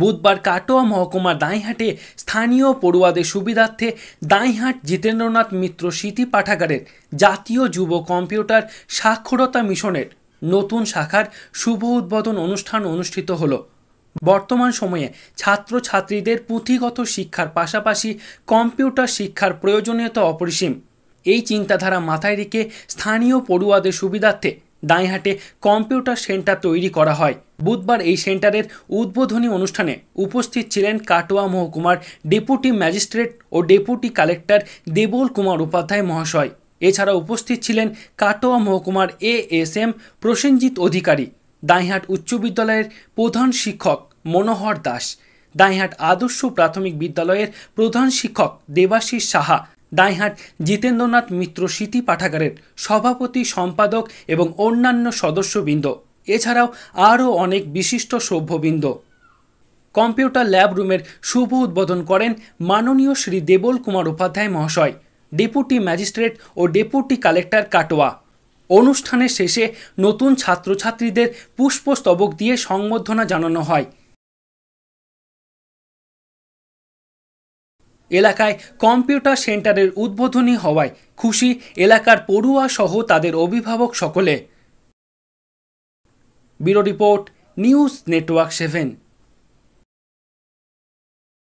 বুধবার কাটোয়া মহকুমার দাঁইহাটে স্থানীয় পড়ুয়াদের সুবিধার্থে দাঁইহাট জিতেন্দ্রনাথ মিত্র স্মৃতি পাঠাগারের জাতীয় যুব কম্পিউটার সাক্ষরতা মিশনের নতুন শাখার শুভ উদ্বোধন অনুষ্ঠান অনুষ্ঠিত হল বর্তমান সময়ে ছাত্রছাত্রীদের পুঁথিগত শিক্ষার পাশাপাশি কম্পিউটার শিক্ষার প্রয়োজনীয়তা অপরিসীম এই চিন্তাধারা মাথায় রেখে স্থানীয় পড়ুয়াদের সুবিধার্থে দাঁইহাটে কম্পিউটার সেন্টার তৈরি করা হয় বুধবার এই সেন্টারের উদ্বোধনী অনুষ্ঠানে উপস্থিত ছিলেন কাটোয়া মহকুমার ডেপুটি ম্যাজিস্ট্রেট ও ডেপুটি কালেক্টর দেবল কুমার উপাধ্যায় মহাশয় এছাড়া উপস্থিত ছিলেন কাটোয়া মহকুমার A S M Prasenjit Adhikari দাঁইহাট উচ্চ বিদ্যালয়ের প্রধান শিক্ষক মনোহর দাস দাঁইহাট আদর্শ প্রাথমিক বিদ্যালয়ের প্রধান শিক্ষক দেবাশিস সাহা ডাইহাট জিতেন্দ্রনাথ মিত্র স্মৃতি পাঠাগারের সভাপতি সম্পাদক এবং অন্যান্য সদস্যবৃন্দ এছাড়াও আরও অনেক বিশিষ্ট সভ্যবৃন্দ কম্পিউটার ল্যাব রুমের শুভ উদ্বোধন করেন মাননীয় শ্রী দেবল কুমার উপাধ্যায় মহাশয় ডেপুটি ম্যাজিস্ট্রেট ও ডেপুটি কালেক্টর কাটোয়া অনুষ্ঠানের শেষে নতুন ছাত্রছাত্রীদের পুষ্পস্তবক দিয়ে সংবর্ধনা জানানো হয় এলাকায় কম্পিউটার সেন্টারের উদ্বোধনী হওয়ায় খুশি এলাকার পড়ুয়া সহ তাদের অভিভাবক সকলে bureau report news network seven